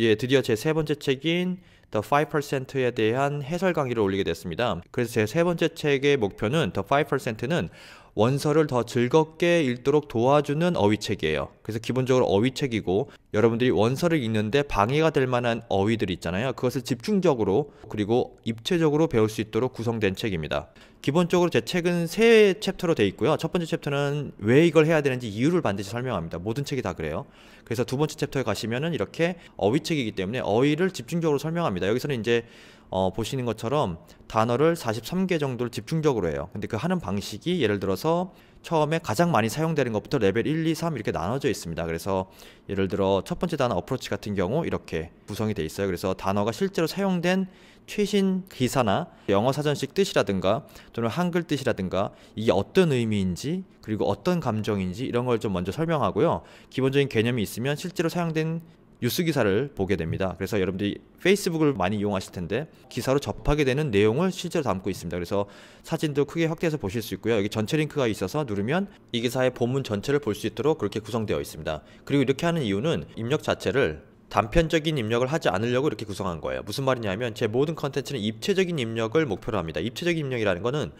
예, 드디어 제 세 번째 책인 The 5%에 대한 해설 강의를 올리게 됐습니다. 그래서 제 세 번째 책의 목표는 The 5%는 원서를 더 즐겁게 읽도록 도와주는 어휘책이에요. 그래서 기본적으로 어휘책이고 여러분들이 원서를 읽는데 방해가 될 만한 어휘들 이 있잖아요. 그것을 집중적으로 그리고 입체적으로 배울 수 있도록 구성된 책입니다. 기본적으로 제 책은 세 챕터로 돼 있고요. 첫 번째 챕터는 왜 이걸 해야 되는지 이유를 반드시 설명합니다. 모든 책이 다 그래요. 그래서 두 번째 챕터에 가시면은 이렇게 어휘책이기 때문에 어휘를 집중적으로 설명합니다. 여기서는 이제 어, 보시는 것처럼 단어를 43개 정도를 집중적으로 해요. 근데 그 하는 방식이 예를 들어서 처음에 가장 많이 사용되는 것부터 레벨 1, 2, 3 이렇게 나눠져 있습니다. 그래서 예를 들어 첫 번째 단어 어프로치 같은 경우 이렇게 구성이 돼 있어요. 그래서 단어가 실제로 사용된 최신 기사나 영어 사전식 뜻이라든가 또는 한글 뜻이라든가 이게 어떤 의미인지 그리고 어떤 감정인지 이런 걸 좀 먼저 설명하고요. 기본적인 개념이 있으면 실제로 사용된 뉴스 기사를 보게 됩니다. 그래서 여러분들이 페이스북을 많이 이용하실 텐데 기사로 접하게 되는 내용을 실제로 담고 있습니다. 그래서 사진도 크게 확대해서 보실 수 있고요. 여기 전체 링크가 있어서 누르면 이 기사의 본문 전체를 볼 수 있도록 그렇게 구성되어 있습니다. 그리고 이렇게 하는 이유는 입력 자체를 단편적인 입력을 하지 않으려고 이렇게 구성한 거예요. 무슨 말이냐면 제 모든 컨텐츠는 입체적인 입력을 목표로 합니다. 입체적인 입력이라는 거는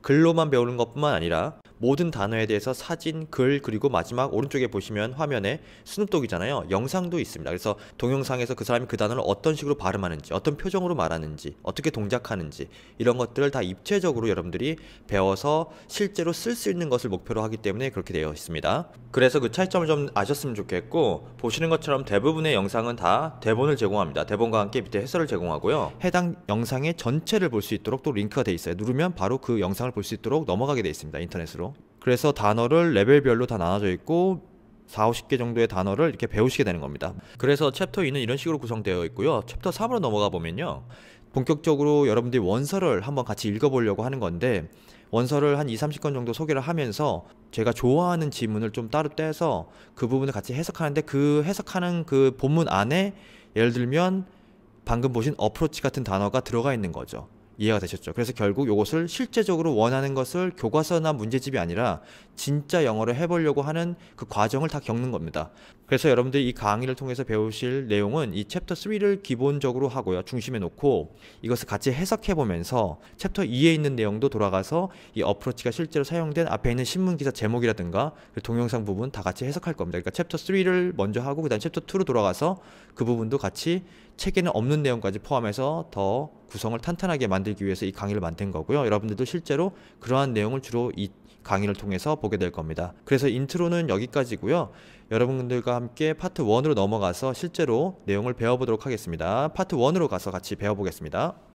글로만 배우는 것뿐만 아니라 모든 단어에 대해서 사진, 글 그리고 마지막 오른쪽에 보시면 화면에 스눕독이잖아요. 영상도 있습니다. 그래서 동영상에서 그 사람이 그 단어를 어떤 식으로 발음하는지, 어떤 표정으로 말하는지, 어떻게 동작하는지 이런 것들을 다 입체적으로 여러분들이 배워서 실제로 쓸 수 있는 것을 목표로 하기 때문에 그렇게 되어 있습니다. 그래서 그 차이점을 좀 아셨으면 좋겠고 보시는 것처럼 대부분의 영상은 다 대본을 제공합니다. 대본과 함께 밑에 해설을 제공하고요. 해당 영상의 전체를 볼 수 있도록 또 링크가 되어 있어요. 누르면 바로 그 영상을 볼 수 있도록 넘어가게 되어 있습니다. 인터넷으로. 그래서 단어를 레벨별로 다 나눠져 있고 4 50개 정도의 단어를 이렇게 배우시게 되는 겁니다. 그래서 챕터 2는 이런 식으로 구성되어 있고요. 챕터 3으로 넘어가 보면요. 본격적으로 여러분들이 원서를 한번 같이 읽어보려고 하는 건데 원서를 한 2, 30권 정도 소개를 하면서 제가 좋아하는 지문을 좀 따로 떼서 그 부분을 같이 해석하는데 그 해석하는 그 본문 안에 예를 들면 방금 보신 어프로치 같은 단어가 들어가 있는 거죠. 이해가 되셨죠? 그래서 결국 이것을 실제적으로 원하는 것을 교과서나 문제집이 아니라 진짜 영어를 해보려고 하는 그 과정을 다 겪는 겁니다. 그래서 여러분들이 이 강의를 통해서 배우실 내용은 이 챕터 3를 기본적으로 하고요. 중심에 놓고 이것을 같이 해석해보면서 챕터 2에 있는 내용도 돌아가서 이 어프로치가 실제로 사용된 앞에 있는 신문기사 제목이라든가 그 동영상 부분 다 같이 해석할 겁니다. 그러니까 챕터 3를 먼저 하고 그 다음 챕터 2로 돌아가서 그 부분도 같이 책에는 없는 내용까지 포함해서 더 구성을 탄탄하게 만들기 위해서 이 강의를 만든 거고요. 여러분들도 실제로 그러한 내용을 주로 이 강의를 통해서 보게 될 겁니다. 그래서 인트로는 여기까지고요. 여러분들과 함께 파트 1으로 넘어가서 실제로 내용을 배워보도록 하겠습니다. 파트 1으로 가서 같이 배워보겠습니다.